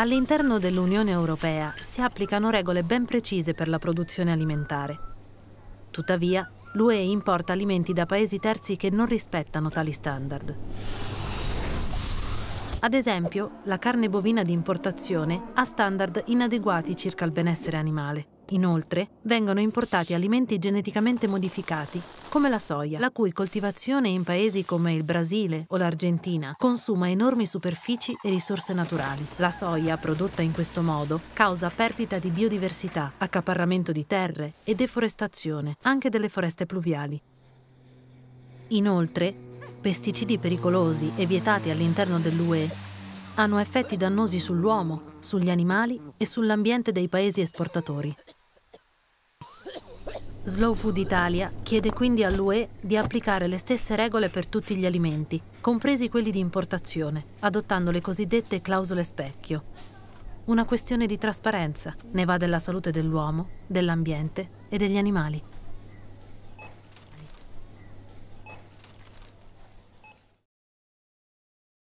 All'interno dell'Unione Europea si applicano regole ben precise per la produzione alimentare. Tuttavia, l'UE importa alimenti da paesi terzi che non rispettano tali standard. Ad esempio, la carne bovina di importazione ha standard inadeguati circa il benessere animale. Inoltre, vengono importati alimenti geneticamente modificati, come la soia, la cui coltivazione in paesi come il Brasile o l'Argentina consuma enormi superfici e risorse naturali. La soia, prodotta in questo modo, causa perdita di biodiversità, accaparramento di terre e deforestazione, anche delle foreste pluviali. Inoltre, pesticidi pericolosi e vietati all'interno dell'UE hanno effetti dannosi sull'uomo, sugli animali e sull'ambiente dei paesi esportatori. Slow Food Italia chiede quindi all'UE di applicare le stesse regole per tutti gli alimenti, compresi quelli di importazione, adottando le cosiddette clausole specchio. Una questione di trasparenza, ne va della salute dell'uomo, dell'ambiente e degli animali.